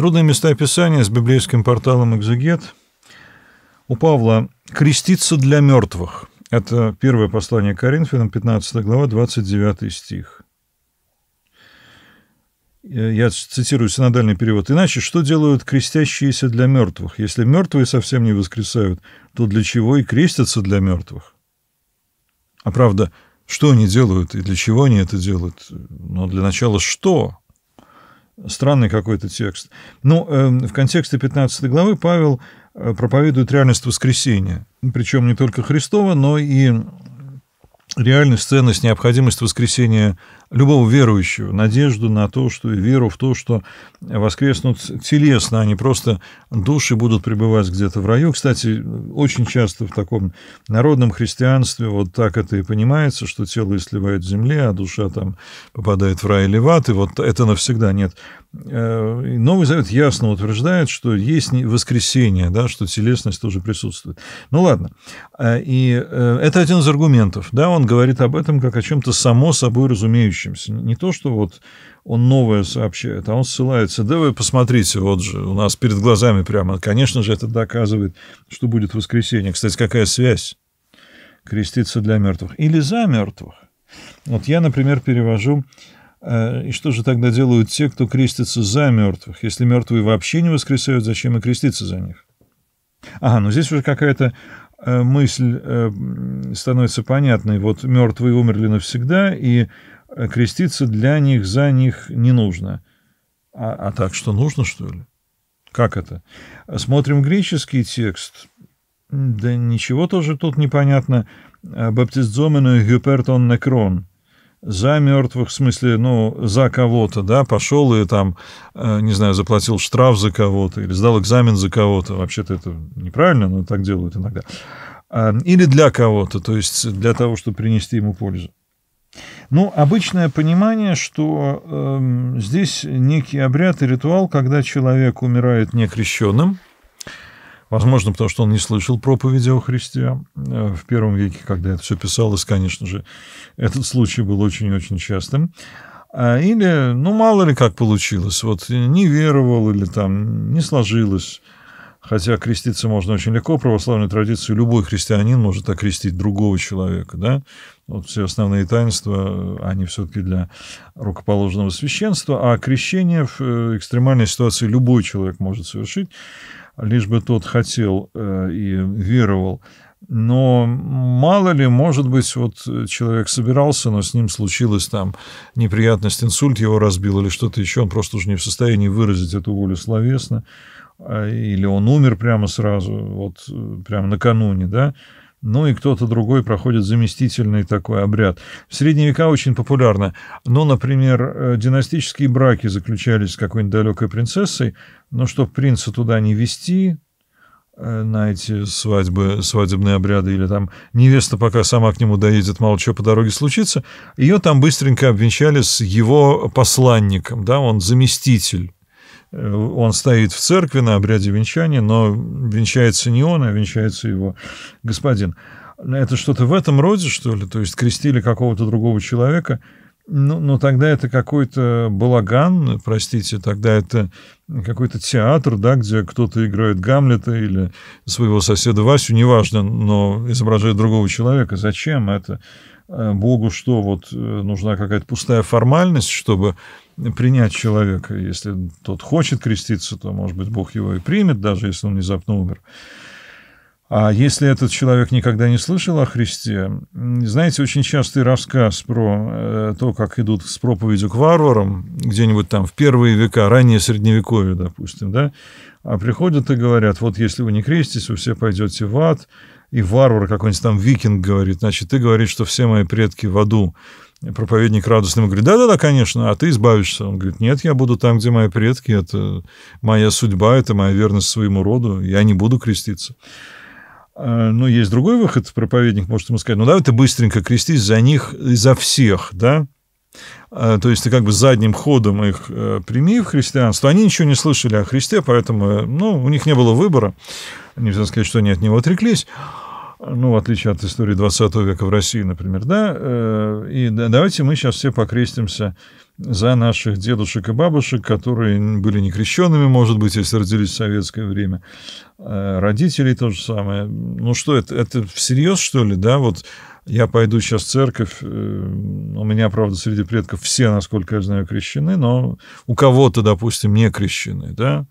Трудные места описания с библейским порталом «Экзегет». У Павла «Креститься для мертвых». Это первое послание Коринфянам, 15 глава, 29 стих. Я цитирую синодальный перевод. «Иначе что делают крестящиеся для мертвых? Если мертвые совсем не воскресают, то для чего и крестятся для мертвых?» А правда, что они делают и для чего они это делают? Но для начала что? Странный какой-то текст. Ну, эм, в контексте 15 главы Павел э, проповедует реальность воскресения. Причем не только Христова, но и реальность, ценность, необходимость воскресения любого верующего, надежду на то, что и веру в то, что воскреснут телесно, а не просто души будут пребывать где-то в раю. Кстати, очень часто в таком народном христианстве вот так это и понимается, что тело изливает в земле, а душа там попадает в рай или в ад, и вот это навсегда нет. Э, Новый Завет ясно утверждает, что есть воскресение, да, что телесность тоже присутствует. Ну ладно, э, и э, это один из аргументов, да, он он говорит об этом как о чем-то само собой разумеющемся. Не то, что вот он новое сообщает, а он ссылается. Да вы посмотрите, вот же у нас перед глазами прямо. Конечно же, это доказывает, что будет воскресенье. Кстати, какая связь? Креститься для мертвых. Или за мертвых. Вот я, например, перевожу э, и что же тогда делают те, кто крестится за мертвых? Если мертвые вообще не воскресают, зачем и креститься за них? Ага, ну здесь уже какая-то Э, мысль э, становится понятной. Вот мертвые умерли навсегда, и э, креститься для них, за них не нужно. А, а так что нужно, что ли? Как это? Смотрим греческий текст. Да ничего тоже тут непонятно. Баптист Гюпертон Некрон за мертвых, в смысле, ну, за кого-то, да, пошел и там, э, не знаю, заплатил штраф за кого-то или сдал экзамен за кого-то. Вообще-то это неправильно, но так делают иногда. А, или для кого-то, то есть для того, чтобы принести ему пользу. Ну, обычное понимание, что э, здесь некий обряд и ритуал, когда человек умирает некрещенным, Возможно, потому что он не слышал проповеди о Христе э, в первом веке, когда это все писалось, конечно же. Этот случай был очень-очень частым. А, или, ну, мало ли как получилось, вот э, не веровал или там не сложилось. Хотя креститься можно очень легко, православной традиции любой христианин может окрестить другого человека, да? Вот все основные таинства, э, они все-таки для рукоположенного священства, а крещение в экстремальной ситуации любой человек может совершить лишь бы тот хотел э, и веровал. Но мало ли, может быть, вот человек собирался, но с ним случилась там неприятность, инсульт его разбил или что-то еще, он просто уже не в состоянии выразить эту волю словесно, а, или он умер прямо сразу, вот э, прямо накануне, да, ну и кто-то другой проходит заместительный такой обряд. В средние века очень популярно. Ну, например, э, династические браки заключались с какой-нибудь далекой принцессой, но чтобы принца туда не вести, э, на эти свадьбы, свадебные обряды, или там невеста пока сама к нему доедет, мало что по дороге случится, ее там быстренько обвенчали с его посланником, да, он заместитель Э, он стоит в церкви на обряде венчания, но венчается не он, а венчается его господин. Это что-то в этом роде, что ли? То есть крестили какого-то другого человека – ну, но тогда это какой-то балаган, простите, тогда это какой-то театр, да, где кто-то играет Гамлета или своего соседа Васю, неважно, но изображает другого человека. Зачем это? А, Богу что, вот э, нужна какая-то пустая формальность, чтобы принять человека. Если тот хочет креститься, то, может быть, Бог его и примет, даже если он внезапно умер. А если этот человек никогда не слышал о Христе, знаете, очень частый рассказ про э, то, как идут с проповедью к варварам, где-нибудь там в первые века, раннее средневековье, допустим, да, а приходят и говорят, вот если вы не креститесь, вы все пойдете в ад, и варвар какой-нибудь там викинг говорит, значит, ты говоришь, что все мои предки в аду. И проповедник радостным говорит, да-да-да, конечно, а ты избавишься. Он говорит, нет, я буду там, где мои предки, это моя судьба, это моя верность своему роду, я не буду креститься. Э, ну, есть другой выход, проповедник может ему сказать, ну, давай ты быстренько крестись за них, за всех, да? Э, то есть ты как бы задним ходом их э, прими в христианство. Они ничего не слышали о Христе, поэтому, ну, у них не было выбора. Нельзя сказать, что они от него отреклись ну, в отличие от истории 20 века в России, например, да, э, и давайте мы сейчас все покрестимся за наших дедушек и бабушек, которые были не крещенными, может быть, если родились в советское время, э, родителей то же самое. Ну что, это, это всерьез, что ли, да, вот я пойду сейчас в церковь, э, у меня, правда, среди предков все, насколько я знаю, крещены, но у кого-то, допустим, не крещены, да,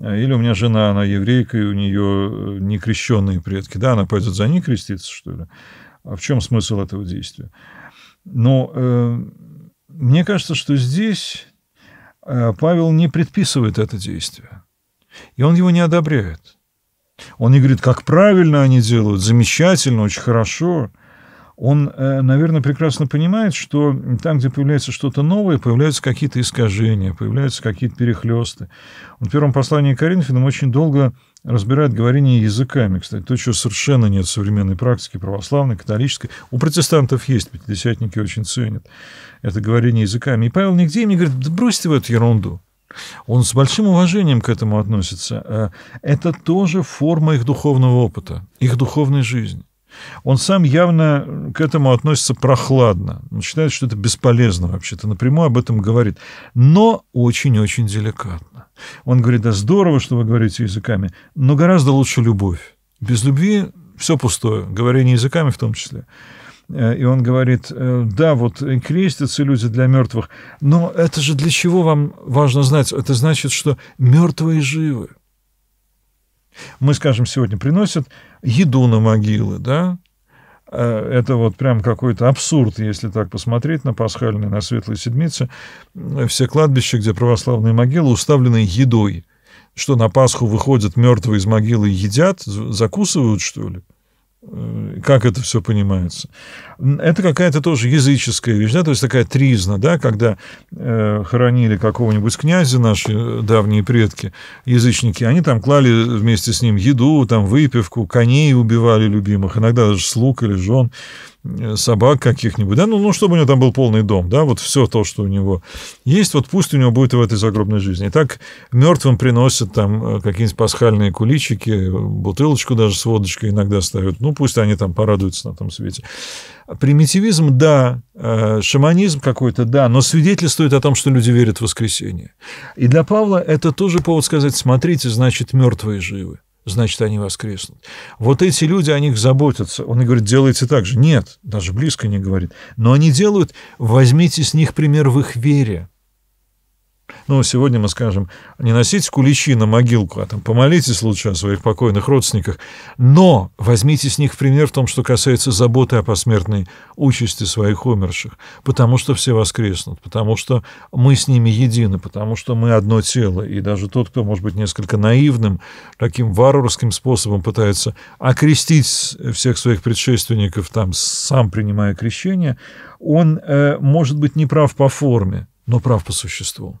Э, или у меня жена, она еврейка, и у нее э, некрещенные предки. Да, она пойдет за ней креститься, что ли? А в чем смысл этого действия? Но э, мне кажется, что здесь э, Павел не предписывает это действие. И он его не одобряет. Он не говорит, как правильно они делают, замечательно, очень хорошо он, э, наверное, прекрасно понимает, что там, где появляется что-то новое, появляются какие-то искажения, появляются какие-то перехлесты. Он в первом послании к Коринфянам очень долго разбирает говорение языками, кстати, то, чего совершенно нет в современной практике, православной, католической. У протестантов есть, пятидесятники очень ценят это говорение языками. И Павел нигде им не говорит, да бросьте в эту ерунду. Он с большим уважением к этому относится. Э, это тоже форма их духовного опыта, их духовной жизни. Он сам явно э, к этому относится прохладно. Он считает, что это бесполезно вообще-то. Напрямую об этом говорит. Но очень-очень деликатно. Он говорит, да здорово, что вы говорите языками, но гораздо лучше любовь. Без любви все пустое, говорение языками в том числе. Э, и он говорит, э, да, вот крестятся люди для мертвых, но это же для чего вам важно знать? Это значит, что мертвые живы мы, скажем, сегодня приносят еду на могилы, да, э, это вот прям какой-то абсурд, если так посмотреть на пасхальные, на Светлые Седмицы. Э, все кладбища, где православные могилы, уставлены едой. Что, на Пасху выходят мертвые из могилы и едят? Закусывают, что ли? Э, как это все понимается. Это какая-то тоже языческая вещь, да, то есть такая тризна, да, когда э, хоронили какого-нибудь князя наши э, давние предки, язычники, они там клали вместе с ним еду, там выпивку, коней убивали любимых, иногда даже слуг или жен. Э, собак каких-нибудь, да, ну, ну, чтобы у него там был полный дом, да, вот все то, что у него есть, вот пусть у него будет и в этой загробной жизни. И так мертвым приносят там э, какие-нибудь пасхальные куличики, бутылочку даже с водочкой иногда ставят, ну, пусть они там порадуются на том свете. Примитивизм, да, э, шаманизм какой-то, да, но свидетельствует о том, что люди верят в воскресение. И для Павла это тоже повод сказать, смотрите, значит, мертвые живы значит, они воскреснут. Вот эти люди о них заботятся. Он и говорит, делайте так же. Нет, даже близко не говорит. Но они делают, возьмите с них пример в их вере. Ну, сегодня мы скажем, не носите куличи на могилку, а там помолитесь лучше о своих покойных родственниках, но возьмите с них пример в том, что касается заботы о посмертной участи своих умерших, потому что все воскреснут, потому что мы с ними едины, потому что мы одно тело, и даже тот, кто, может быть, несколько наивным, таким варварским способом пытается окрестить всех своих предшественников, там, сам принимая крещение, он, э, может быть, не прав по форме, но прав по существу.